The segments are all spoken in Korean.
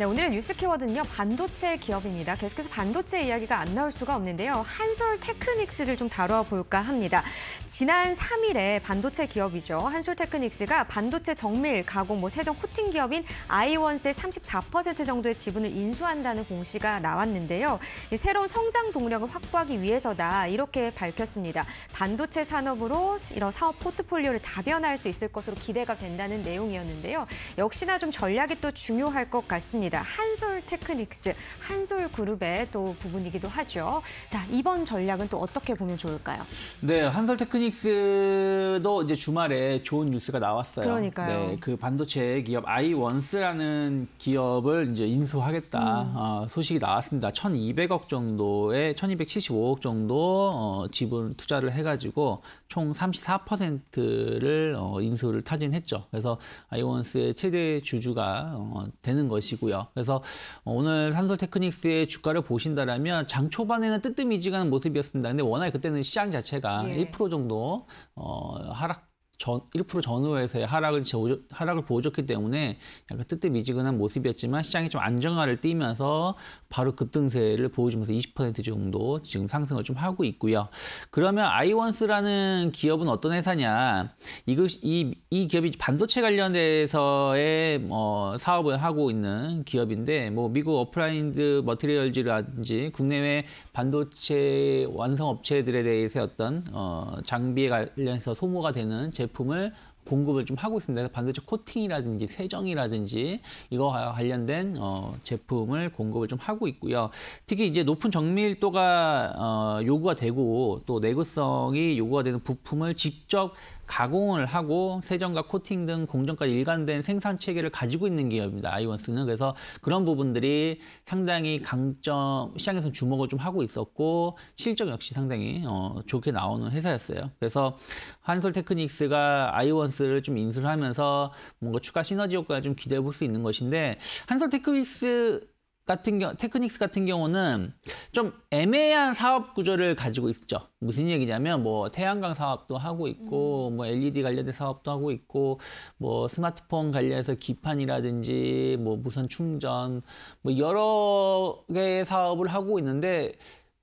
네, 오늘의 뉴스 키워드는요. 반도체 기업입니다. 계속해서 반도체 이야기가 안 나올 수가 없는데요. 한솔 테크닉스를 좀 다뤄 볼까 합니다. 지난 3일에 반도체 기업이죠. 한솔 테크닉스가 반도체 정밀, 가공, 뭐 세정 코팅 기업인 아이원스의 34% 정도의 지분을 인수한다는 공시가 나왔는데요. 새로운 성장 동력을 확보하기 위해서다. 이렇게 밝혔습니다. 반도체 산업으로 이런 사업 포트폴리오를 다변화할 수 있을 것으로 기대가 된다는 내용이었는데요. 역시나 좀 전략이 또 중요할 것 같습니다. 있습니다. 한솔 테크닉스, 한솔 그룹의 또 부분이기도 하죠. 자, 이번 전략은 또 어떻게 보면 좋을까요? 네, 한솔 테크닉스도 이제 주말에 좋은 뉴스가 나왔어요. 그러니까요. 네, 그 반도체 기업 아이원스라는 기업을 이제 인수하겠다 음. 어, 소식이 나왔습니다. 1,200억 정도에 1,275억 정도 어, 지분 투자를 해가지고 총 34%를 어, 인수를 타진했죠. 그래서 아이원스의 최대 주주가 어, 되는 것이고요. 그래서 오늘 산솔 테크닉스의 주가를 보신다라면 장 초반에는 뜨뜻미지근한 모습이었습니다. 근데 워낙 그때는 시장 자체가 예. 1% 정도 어, 하락 전, 1% 전후에서의 하락을, 저, 하락을 보여줬기 때문에 약간 뜨뜻미지근한 모습이었지만 시장이 좀 안정화를 띄면서 바로 급등세를 보여주면서 20% 정도 지금 상승을 좀 하고 있고요. 그러면 아이원스라는 기업은 어떤 회사냐? 이것 이, 이 기업이 반도체 관련해서의 어, 사업을 하고 있는 기업인데 뭐 미국 오프라인드 머티리얼즈라든지 국내외 반도체 완성 업체들에 대해서 어떤 어, 장비에 관련해서 소모가 되는 제품 제품을 공급을 좀 하고 있습니다. 반도체 코팅이라든지 세정이라든지 이거와 관련된 어, 제품을 공급을 좀 하고 있고요. 특히 이제 높은 정밀도가 어, 요구가 되고 또 내구성이 요구가 되는 부품을 직접 가공을 하고 세정과 코팅 등 공정까지 일관된 생산 체계를 가지고 있는 기업입니다. 아이원스는 그래서 그런 부분들이 상당히 강점 시장에서 주목을 좀 하고 있었고 실적 역시 상당히 어, 좋게 나오는 회사였어요. 그래서 한솔테크닉스가 아이원 퍼포스를좀 인수를 하면서 뭔가 추가 시너지 효과가좀 기대해 볼 수 있는 것인데 한솔 테크닉스 같은 경우 테크닉스 같은 경우는 좀 애매한 사업 구조를 가지고 있죠. 무슨 얘기냐면 뭐 태양광 사업도 하고 있고 음. 뭐 LED 관련된 사업도 하고 있고 뭐 스마트폰 관련해서 기판이라든지 뭐 무선 충전 뭐 여러 개의 사업을 하고 있는데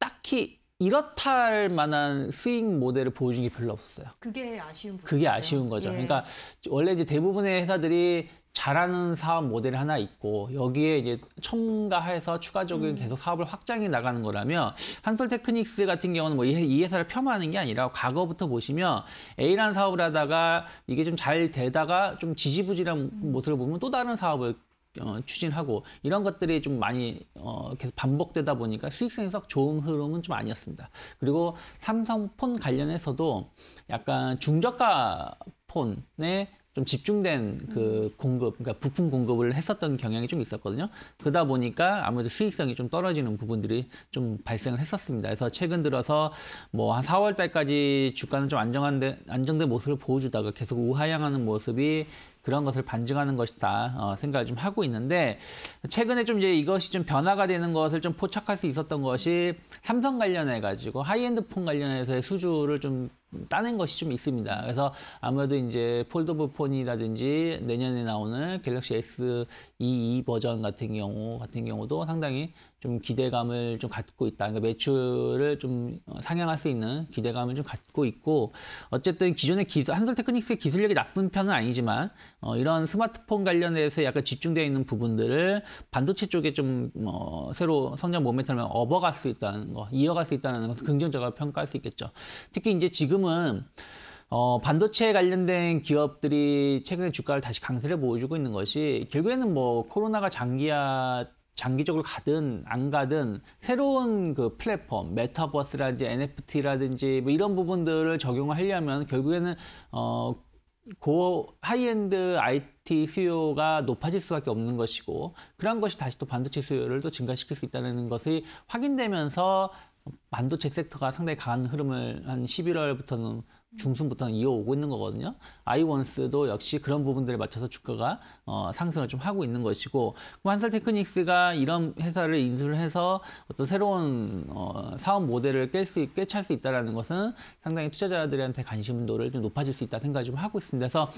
딱히 이렇다 할 만한 수익 모델을 보여준 게 별로 없었어요. 그게 아쉬운 부분. 그게 아쉬운 거죠. 예. 그러니까 원래 이제 대부분의 회사들이 잘하는 사업 모델 하나 있고 여기에 이제 첨가해서 추가적인 음. 계속 사업을 확장해 나가는 거라면 한솔 테크닉스 같은 경우는 뭐 이 회사를 폄하하는 게 아니라 과거부터 보시면 A라는 사업을 하다가 이게 좀 잘 되다가 좀 지지부진한 음. 모습을 보면 또 다른 사업을 어, 추진하고 이런 것들이 좀 많이 어, 계속 반복되다 보니까 수익성에서 좋은 흐름은 좀 아니었습니다. 그리고 삼성폰 관련해서도 약간 중저가 폰에 좀 집중된 그 공급, 그러니까 부품 공급을 했었던 경향이 좀 있었거든요. 그러다 보니까 아무래도 수익성이 좀 떨어지는 부분들이 좀 발생을 했었습니다. 그래서 최근 들어서 뭐 한 4월 달까지 주가는 좀 안정한 데, 안정된 모습을 보여주다가 계속 우하향하는 모습이 그런 것을 반증하는 것이다 어, 생각을 좀 하고 있는데 최근에 좀 이제 이것이 좀 변화가 되는 것을 좀 포착할 수 있었던 것이 삼성 관련해 가지고 하이엔드폰 관련해서의 수주를 좀 따낸 것이 좀 있습니다. 그래서 아무래도 이제 폴더블 폰이라든지 내년에 나오는 갤럭시 S22 e e 버전 같은 경우 같은 경우도 상당히 좀 기대감을 좀 갖고 있다. 그러니까 매출을 좀 상향할 수 있는 기대감을 좀 갖고 있고 어쨌든 기존의 기술 한솔 테크닉스의 기술력이 나쁜 편은 아니지만 어, 이런 스마트폰 관련해서 약간 집중되어 있는 부분들을 반도체 쪽에 좀 어, 새로 성장 모멘텀을 업어갈 수 있다는 거, 이어갈 수 있다는 것은 긍정적으로 평가할 수 있겠죠. 특히 이제 지금 지금은 어, 반도체 관련된 기업들이 최근에 주가를 다시 강세를 보여주고 있는 것이 결국에는 뭐 코로나가 장기화 장기적으로 가든 안 가든 새로운 그 플랫폼, 메타버스라든지 NFT라든지 뭐 이런 부분들을 적용을 하려면 결국에는 어, 고 하이엔드 IT 수요가 높아질 수밖에 없는 것이고 그런 것이 다시 또 반도체 수요를 또 증가시킬 수 있다는 것이 확인되면서 반도체 섹터가 상당히 강한 흐름을 한 11월부터는 중순부터 이어오고 있는 거거든요. 아이원스도 역시 그런 부분들에 맞춰서 주가가 어, 상승을 좀 하고 있는 것이고 한설 테크닉스가 이런 회사를 인수를 해서 어떤 새로운 어, 사업 모델을 깰수 깨찰 수 있다라는 것은 상당히 투자자들한테 관심도를 좀 높아질 수 있다 생각을 좀 하고 있습니다. 그래서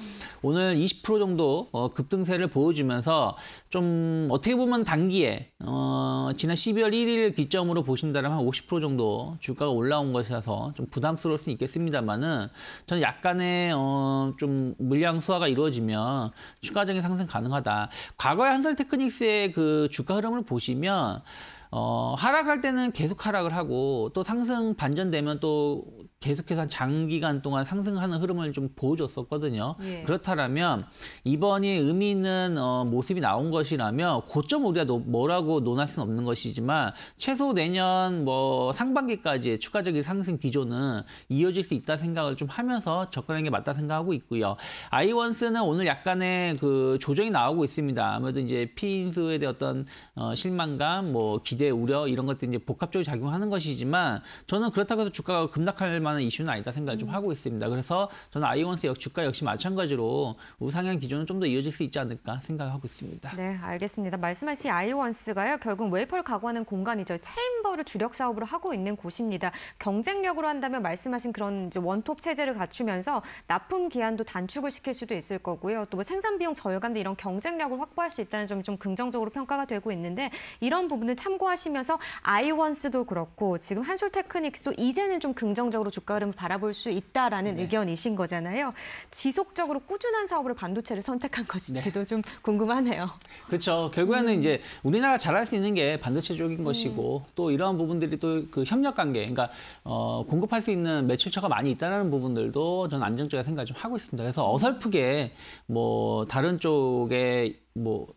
오늘 20% 정도 어, 급등세를 보여주면서 좀 어떻게 보면 단기에 어, 지난 12월 1일 기점으로 보신다면 한 50% 정도 주가가 올라온 것이라서 좀 부담스러울 수 있겠습니다만은 저는 약간의 어, 좀 물량 수화가 이루어지면 추가적인 상승 가능하다. 과거의 한솔테크닉스의 그 주가 흐름을 보시면 어, 하락할 때는 계속 하락을 하고 또 상승 반전되면 또 계속해서 한 장기간 동안 상승하는 흐름을 좀 보여줬었거든요. 예. 그렇다면 이번이 의미 있는 어, 모습이 나온 것이라면 고점 우리가 노, 뭐라고 논할 수는 없는 것이지만 최소 내년 뭐 상반기까지의 추가적인 상승 기조는 이어질 수 있다 생각을 좀 하면서 접근하는 게 맞다 생각하고 있고요. 아이원스는 오늘 약간의 그 조정이 나오고 있습니다. 아무래도 이제 피인수에 대한 어떤 어, 실망감, 뭐 기대 이제 우려 이런 것들이 이제 복합적으로 작용하는 것이지만 저는 그렇다고 해서 주가가 급락할 만한 이슈는 아니다 생각을 음. 좀 하고 있습니다. 그래서 저는 아이원스역 주가 역시 마찬가지로 우상향 기조는 좀 더 이어질 수 있지 않을까 생각하고 있습니다. 네, 알겠습니다. 말씀하신 아이원스가요 결국 웨이퍼를 각오하는 공간이죠. 체인버를 주력 사업으로 하고 있는 곳입니다. 경쟁력으로 한다면 말씀하신 그런 원톱 체제를 갖추면서 납품 기한도 단축을 시킬 수도 있을 거고요. 또뭐 생산 비용 저열감도 이런 경쟁력을 확보할 수 있다는 점이 좀 긍정적으로 평가가 되고 있는데 이런 부분을 참고하 하시면서 아이원스도 그렇고 지금 한솔테크닉스 이제는 좀 긍정적으로 주가 흐름을 바라볼 수 있다라는 네. 의견이신 거잖아요. 지속적으로 꾸준한 사업으로 반도체를 선택한 것인지도 네. 좀 궁금하네요. 그렇죠. 결국에는 음. 이제 우리나라 잘할 수 있는 게 반도체 쪽인 음. 것이고 또 이러한 부분들이 또 그 협력 관계, 그러니까 어, 공급할 수 있는 매출처가 많이 있다는 부분들도 저는 안정적인 생각을 좀 하고 있습니다. 그래서 음. 어설프게 뭐 다른 쪽에 뭐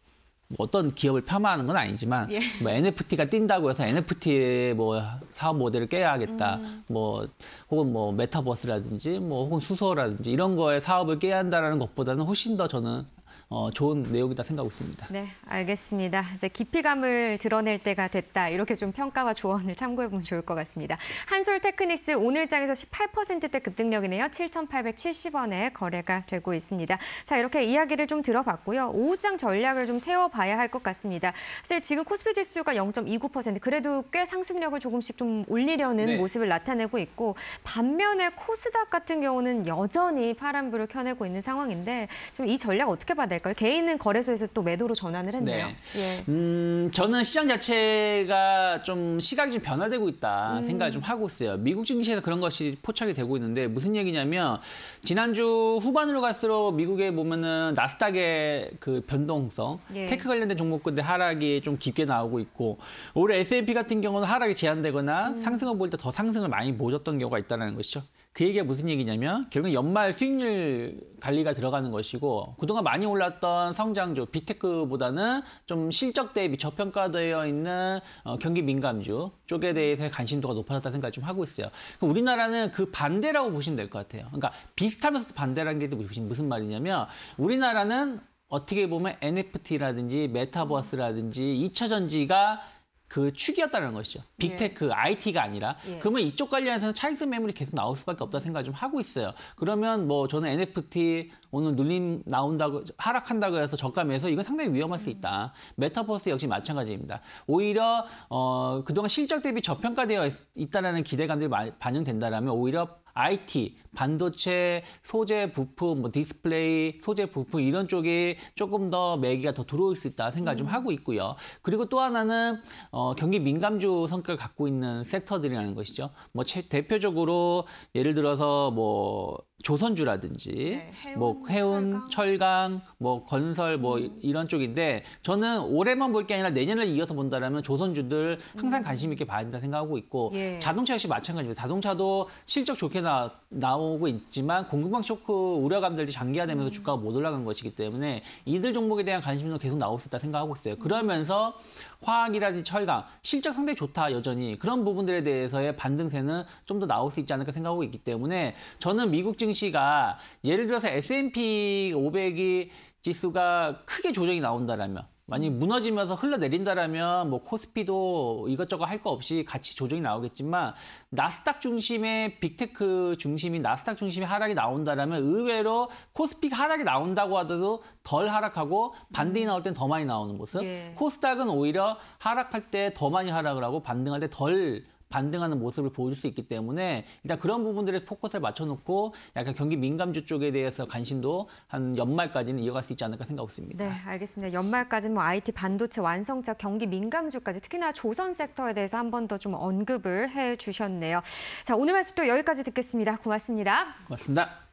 뭐 어떤 기업을 폄하하는 건 아니지만 예. 뭐 NFT가 뛴다고 해서 NFT 뭐 사업 모델을 깨야겠다, 음. 뭐 혹은 뭐 메타버스라든지 뭐 혹은 수소라든지 이런 거에 사업을 깨야 한다라는 것보다는 훨씬 더 저는 어, 좋은 내용이다 생각하고 있습니다. 네, 알겠습니다. 이제 깊이감을 드러낼 때가 됐다. 이렇게 좀 평가와 조언을 참고해보면 좋을 것 같습니다. 한솔 테크닉스 오늘장에서 18%대 급등력이네요. 7,870원에 거래가 되고 있습니다. 자, 이렇게 이야기를 좀 들어봤고요. 오후장 전략을 좀 세워봐야 할 것 같습니다. 사실 지금 코스피 지수가 0.29% 그래도 꽤 상승력을 조금씩 좀 올리려는 네. 모습을 나타내고 있고 반면에 코스닥 같은 경우는 여전히 파란불을 켜내고 있는 상황인데 좀 이 전략 어떻게 받아요? 될까요? 개인은 거래소에서 또 매도로 전환을 했네요. 네. 예. 음, 저는 시장 자체가 좀 시각이 좀 변화되고 있다 음. 생각을 좀 하고 있어요. 미국 증시에서 그런 것이 포착이 되고 있는데 무슨 얘기냐면 지난주 후반으로 갈수록 미국에 보면은 나스닥의 그 변동성, 예. 테크 관련된 종목군데 하락이 좀 깊게 나오고 있고 올해 S&P 같은 경우는 하락이 제한되거나 음. 상승을 볼때 더 상승을 많이 보셨던 경우가 있다는 것이죠. 그 얘기가 무슨 얘기냐면 결국 연말 수익률 관리가 들어가는 것이고 그동안 많이 올랐던 성장주 비테크보다는 좀 실적 대비 저평가되어 있는 어, 경기 민감주 쪽에 대해서 관심도가 높아졌다 생각 좀 하고 있어요. 그럼 우리나라는 그 반대라고 보시면 될 것 같아요. 그러니까 비슷하면서도 반대라는 게 무슨 말이냐면 우리나라는 어떻게 보면 NFT라든지 메타버스라든지 2차 전지가 그 축이었다는 것이죠. 빅테크, 예. IT가 아니라. 예. 그러면 이쪽 관련해서는 차익성 매물이 계속 나올 수밖에 없다 생각을 좀 하고 있어요. 그러면 뭐 저는 NFT, 오늘 눌림 나온다고 하락한다고 해서 저가 매수 이건 상당히 위험할 수 있다. 메타버스 역시 마찬가지입니다. 오히려 어, 그동안 실적 대비 저평가되어 있, 다라는 기대감들이 반영된다라면 오히려 IT, 반도체, 소재 부품, 뭐 디스플레이, 소재 부품 이런 쪽이 조금 더 매기가 더 들어올 수 있다 생각 음. 좀 하고 있고요. 그리고 또 하나는 어, 경기 민감주 성격을 갖고 있는 섹터들이라는 것이죠. 뭐 대표적으로 예를 들어서 뭐 조선주라든지 네, 해운, 뭐 해운, 철강. 철강. 뭐 건설 뭐 음. 이런 쪽인데 저는 올해만 볼 게 아니라 내년을 이어서 본다라면 조선주들 항상 음. 관심 있게 봐야 된다 생각하고 있고 예. 자동차 역시 마찬가지입니다. 자동차도 실적 좋게 나, 나오고 있지만 공급망 쇼크 우려감들이 장기화되면서 음. 주가가 못 올라간 것이기 때문에 이들 종목에 대한 관심도 계속 나올 수 있다 생각하고 있어요. 음. 그러면서 화학이라든지 철강 실적 상당히 좋다 여전히 그런 부분들에 대해서의 반등세는 좀 더 나올 수 있지 않을까 생각하고 있기 때문에 저는 미국 증시 증시가 예를 들어서 S&P 500이 지수가 크게 조정이 나온다라면 만약 무너지면서 흘러내린다라면 뭐 코스피도 이것저것 할 거 없이 같이 조정이 나오겠지만 나스닥 중심의 빅테크 중심인 나스닥 중심의 하락이 나온다라면 의외로 코스피 가 하락이 나온다고 하더라도 덜 하락하고 반등이 나올 땐 더 많이 나오는 모습. 예. 코스닥은 오히려 하락할 때 더 많이 하락을 하고 반등할 때덜 반등하는 모습을 보여줄 수 있기 때문에 일단 그런 부분들에 포커스를 맞춰놓고 약간 경기 민감주 쪽에 대해서 관심도 한 연말까지는 이어갈 수 있지 않을까 생각하습니다 네, 알겠습니다. 연말까지는 뭐 IT 반도체 완성차 경기 민감주까지 특히나 조선 섹터에 대해서 한 번 더 좀 언급을 해주셨네요. 자, 오늘 말씀도 여기까지 듣겠습니다. 고맙습니다. 고맙습니다.